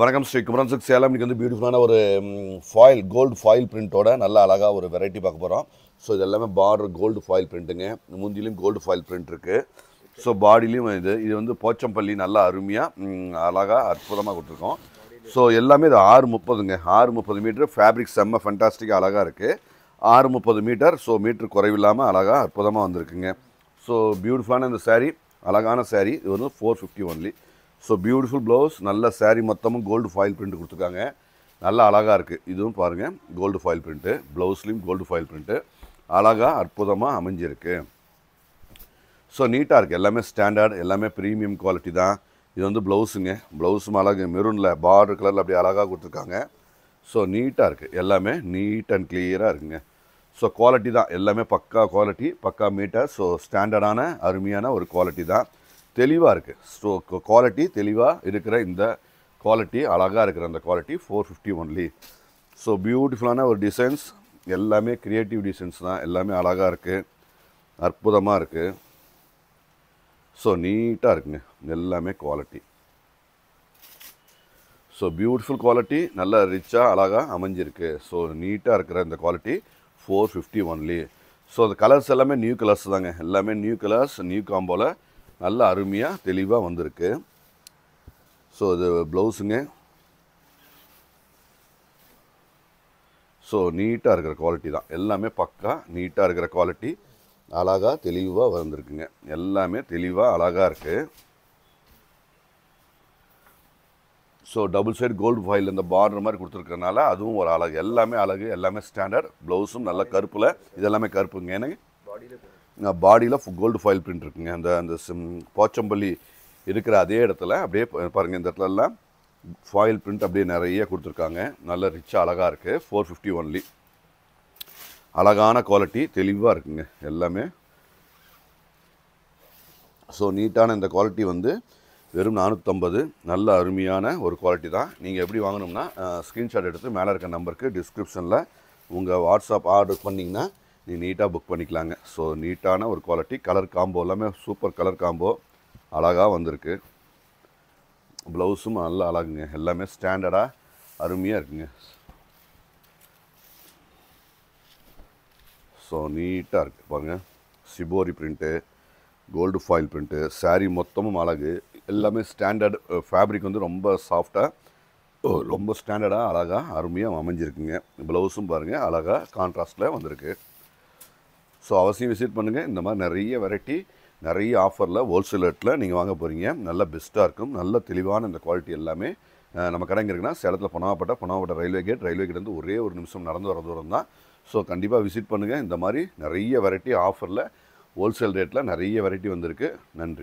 வணக்கம் ஸ்ரீ குமரன் சிக் சேலம் இன்றைக்கி வந்து பியூட்டிஃபுல்லான ஒரு ஃபாயில் கோல்டு ஃபாயில் பிரிண்ட்டோட நல்ல அழகாக ஒரு வெரைட்டி பார்க்க போகிறோம் ஸோ இது எல்லாமே பார்டர் கோல்டு ஃபாயில் பிரிண்ட்டுங்க முந்திலையும் கோல்டு ஃபாயில் பிரிண்ட் இருக்குது ஸோ பாடிலையும் இது இது வந்து போச்சம்பள்ளி நல்லா அருமையாக அழகாக அற்புதமாக கொடுத்துருக்கோம் ஸோ எல்லாமே இது ஆறு முப்பதுங்க ஆறு முப்பது மீட்டர் ஃபேப்ரிக் செம்ம ஃபண்டாஸ்டிக்காக அழகாக இருக்குது ஆறு முப்பது மீட்டர் ஸோ மீட்ரு குறைவில்லாமல் அழகாக அற்புதமாக வந்திருக்குங்க ஸோ பியூட்டிஃபுல்லான இந்த சேரீ அழகான சேரீ இது வந்து four fifty only so beautiful blouse நல்ல சாரீ மொத்தமும் கோல்டு ஃபாயில் பிரிண்ட் கொடுத்துருக்காங்க நல்லா அழகாக இருக்குது இதுவும் பாருங்கள் கோல்டு ஃபாயில் பிரிண்ட்டு ப்ளவுஸ்லேயும் கோல்டு ஃபாயில் பிரிண்ட்டு அழகாக அற்புதமாக அமைஞ்சிருக்கு ஸோ நீட்டாக இருக்குது எல்லாமே ஸ்டாண்டர்ட் எல்லாமே ப்ரீமியம் குவாலிட்டி தான் இது வந்து ப்ளவுஸுங்க ப்ளவுஸும் அழகு மெரூனில் பார்டர் கலரில் அப்படி அழகாக கொடுத்துருக்காங்க ஸோ நீட்டாக இருக்குது எல்லாமே நீட் அண்ட் கிளியராக இருக்குங்க ஸோ குவாலிட்டி தான் எல்லாமே பக்கா குவாலிட்டி பக்கா மீட்டர் ஸோ ஸ்டாண்டர்டான அருமையான ஒரு குவாலிட்டி தான் தெளிவாக இருக்குது ஸோ குவாலிட்டி தெளிவாக இருக்கிற இந்த குவாலிட்டி அழகாக இருக்கிற அந்த quality four fifty only so பியூட்டிஃபுல்லான ஒரு டிசைன்ஸ் எல்லாமே க்ரியேட்டிவ் டிசைன்ஸ் தான் எல்லாமே அழகாக இருக்குது அற்புதமாக இருக்குது ஸோ நீட்டாக இருக்குங்க எல்லாமே குவாலிட்டி ஸோ பியூட்டிஃபுல் குவாலிட்டி நல்லா ரிச்சாக அழகாக அமைஞ்சிருக்கு ஸோ நீட்டாக இருக்கிற இந்த quality four fifty only so அந்த கலர்ஸ் எல்லாமே நியூ கலர்ஸ் தாங்க எல்லாமே நியூ கலர்ஸ் நியூ காம்போவில் நல்ல அருமையாக தெளிவாக வந்திருக்கு ஸோ இது ப்ளவுஸுங்க ஸோ நீட்டாக இருக்கிற குவாலிட்டி தான் எல்லாமே பக்கா நீட்டாக இருக்கிற குவாலிட்டி அழகாக தெளிவாக வந்திருக்குங்க எல்லாமே தெளிவாக அழகாக இருக்குது so double side gold foil இந்த பார்டர் மாதிரி கொடுத்துருக்கறனால அதுவும் ஒரு அழகு எல்லாமே அழகு எல்லாமே ஸ்டாண்டர்ட் ப்ளவுஸும் நல்ல கருப்பில் இதெல்லாமே கருப்புங்க ஏன்னா பாடியில் கோல்டு ஃபாயில் பிரிண்ட் இருக்குங்க அந்த அந்த சிம் போச்சம்பள்ளி இருக்கிற அதே இடத்துல அப்படியே பாருங்கள் இந்த இடத்துலலாம் ஃபாயில் பிரிண்ட் அப்படியே நிறைய கொடுத்துருக்காங்க நல்ல ரிச்சாக அழகாக இருக்குது ஃபோர் ஃபிஃப்டி ஒன்லி அழகான குவாலிட்டி தெளிவாக இருக்குங்க எல்லாமே ஸோ நீட்டான இந்த குவாலிட்டி வந்து வெறும் நானூற்றம்பது நல்ல அருமையான ஒரு குவாலிட்டி தான் நீங்கள் எப்படி வாங்கணும்னா ஸ்க்ரீன்ஷாட் எடுத்து மேலே இருக்க நம்பருக்கு டிஸ்கிரிப்ஷனில் உங்கள் வாட்ஸ்அப் ஆர்டர் பண்ணிங்கன்னா நீ நீட்டாக புக் பண்ணிக்கலாங்க ஸோ நீட்டான ஒரு குவாலிட்டி கலர் காம்போ எல்லாமே சூப்பர் கலர் காம்போ அழகாக வந்திருக்கு ப்ளவுஸும் நல்லா அழகுங்க எல்லாமே ஸ்டாண்டர்டாக அருமையாக இருக்குங்க ஸோ நீட்டாக இருக்குது பாருங்க shibori print gold foil print sari மொத்தமும் அழகு எல்லாமே ஸ்டாண்டர்ட் ஃபேப்ரிக் வந்து ரொம்ப சாஃப்டாக ரொம்ப ஸ்டாண்டர்டாக அழகாக அருமையாக அமைஞ்சிருக்குங்க ப்ளவுஸும் பாருங்கள் அழகாக கான்ட்ராஸ்டில் வந்திருக்கு ஸோ அவசியம் விசிட் பண்ணுங்கள் இந்த மாதிரி நிறைய வெரைட்டி நிறைய ஆஃபரில் ஹோல்சேல் ரேட்டில் நீங்கள் வாங்க போகிறீங்க நல்ல பெஸ்ட்டாக இருக்கும் நல்ல தெளிவான இந்த குவாலிட்டி எல்லாமே நம்ம கடைங்க இருக்குன்னா சேலத்தில் பணவாப்பட்ட பணவாப்பட்ட ரயில்வே கேட் ரயில்வே கேட் வந்து ஒரே ஒரு நிமிஷம் நடந்து வர தூரம் தான் ஸோ கண்டிப்பாக விசிட் பண்ணுங்கள் இந்த மாதிரி நிறைய வெரைட்டி ஆஃபரில் ஹோல்சேல் ரேட்டில் நிறைய வெரைட்டி வந்திருக்கு நன்றி